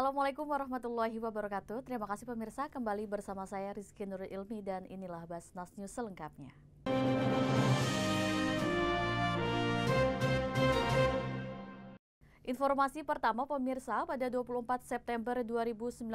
Assalamualaikum warahmatullahi wabarakatuh. Terima kasih pemirsa kembali bersama saya Rizky Nur Ilmi dan inilah Basnas News selengkapnya. Informasi pertama pemirsa, pada 24 September 2019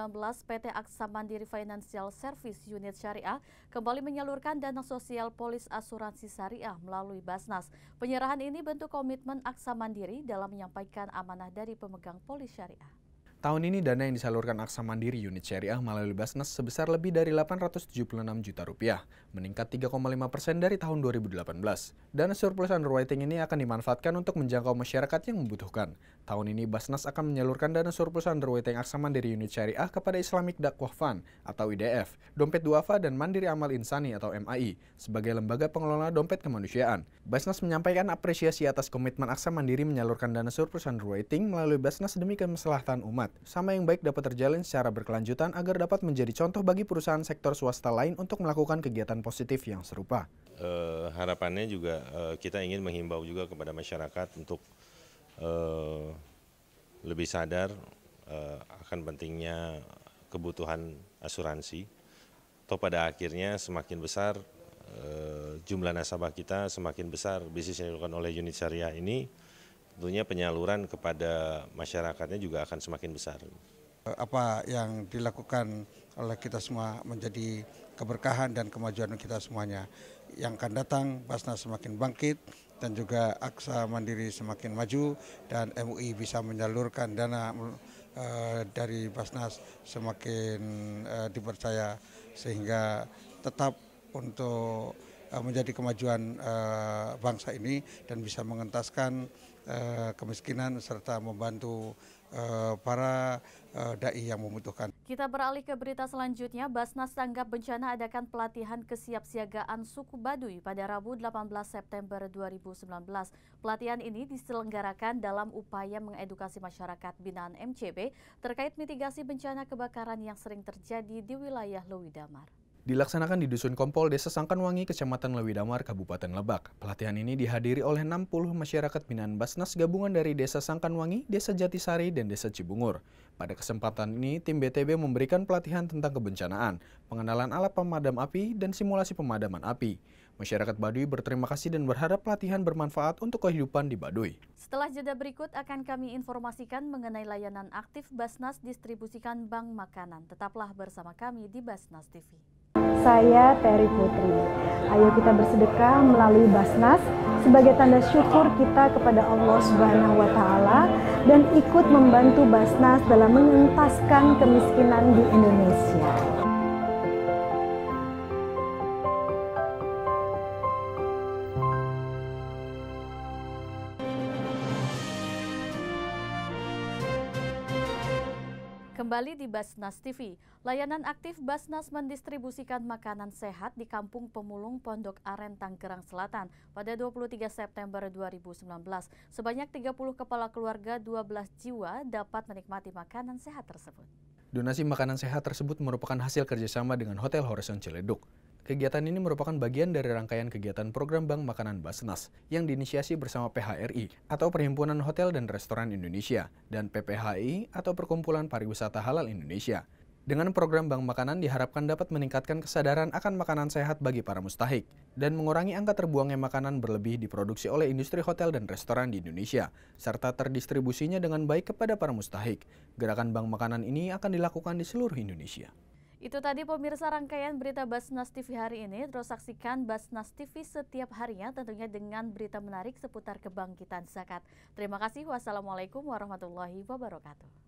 PT Aksa Mandiri Financial Service Unit Syariah kembali menyalurkan dana sosial polis asuransi syariah melalui Basnas. Penyerahan ini bentuk komitmen Aksa Mandiri dalam menyampaikan amanah dari pemegang polis syariah. Tahun ini dana yang disalurkan Aksa Mandiri unit syariah melalui Basnas sebesar lebih dari 876 juta rupiah, meningkat 3,5 persen dari tahun 2018. Dana surplus underwriting ini akan dimanfaatkan untuk menjangkau masyarakat yang membutuhkan. Tahun ini Basnas akan menyalurkan dana surplus underwriting Aksa Mandiri unit syariah kepada Islamic Dakwah Fund atau IDF, Dompet Duafa dan Mandiri Amal Insani atau MAI sebagai lembaga pengelola dompet kemanusiaan. Basnas menyampaikan apresiasi atas komitmen Aksa Mandiri menyalurkan dana surplus underwriting melalui Basnas demi kemaslahatan umat sama yang baik dapat terjalin secara berkelanjutan agar dapat menjadi contoh bagi perusahaan sektor swasta lain untuk melakukan kegiatan positif yang serupa. Uh, harapannya juga uh, kita ingin menghimbau juga kepada masyarakat untuk uh, lebih sadar uh, akan pentingnya kebutuhan asuransi. Atau pada akhirnya semakin besar uh, jumlah nasabah kita, semakin besar bisnis yang dilakukan oleh unit syariah ini, tentunya penyaluran kepada masyarakatnya juga akan semakin besar. Eh, apa yang dilakukan oleh kita semua menjadi keberkahan dan kemajuan kita semuanya. Yang akan datang, Basnas semakin bangkit dan juga Aksa Mandiri semakin maju dan MUI bisa menyalurkan dana e, dari Basnas semakin e, dipercaya sehingga tetap untuk Eh, menjadi kemajuan eh, bangsa ini dan bisa mengentaskan eh, kemiskinan serta membantu para dai yang membutuhkan. Kita beralih ke berita selanjutnya. Basnas tanggap bencana adakan pelatihan kesiapsiagaan suku Baduy pada Rabu 18 September 2019. Pelatihan ini diselenggarakan dalam upaya mengedukasi masyarakat binaan MCB terkait mitigasi bencana kebakaran yang sering terjadi di wilayah Damar dilaksanakan di Dusun Kompol, Desa Sangkanwangi, Kecamatan Lewidamar, Kabupaten Lebak. Pelatihan ini dihadiri oleh 60 masyarakat binaan Basnas gabungan dari Desa Sangkanwangi, Desa Jatisari, dan Desa Cibungur. Pada kesempatan ini, tim BTB memberikan pelatihan tentang kebencanaan, pengenalan alat pemadam api, dan simulasi pemadaman api. Masyarakat Baduy berterima kasih dan berharap pelatihan bermanfaat untuk kehidupan di Baduy. Setelah jeda berikut akan kami informasikan mengenai layanan aktif Basnas distribusikan bank makanan. Tetaplah bersama kami di Basnas TV saya Terry Putri. Ayo kita bersedekah melalui Basnas sebagai tanda syukur kita kepada Allah Subhanahu wa taala dan ikut membantu Basnas dalam mengentaskan kemiskinan di Indonesia. Kembali di Basnas TV, layanan aktif Basnas mendistribusikan makanan sehat di Kampung Pemulung Pondok Aren Tanggerang Selatan pada 23 September 2019. Sebanyak 30 kepala keluarga 12 jiwa dapat menikmati makanan sehat tersebut. Donasi makanan sehat tersebut merupakan hasil kerjasama dengan Hotel Horizon Ciledug. Kegiatan ini merupakan bagian dari rangkaian kegiatan program Bank Makanan Basnas yang diinisiasi bersama PHRI atau Perhimpunan Hotel dan Restoran Indonesia dan PPHI atau Perkumpulan Pariwisata Halal Indonesia. Dengan program Bank Makanan diharapkan dapat meningkatkan kesadaran akan makanan sehat bagi para mustahik dan mengurangi angka terbuangnya makanan berlebih diproduksi oleh industri hotel dan restoran di Indonesia, serta terdistribusinya dengan baik kepada para mustahik. Gerakan Bank Makanan ini akan dilakukan di seluruh Indonesia. Itu tadi pemirsa rangkaian berita Basnas TV hari ini. Terus saksikan Basnas TV setiap harinya tentunya dengan berita menarik seputar kebangkitan zakat. Terima kasih. Wassalamualaikum warahmatullahi wabarakatuh.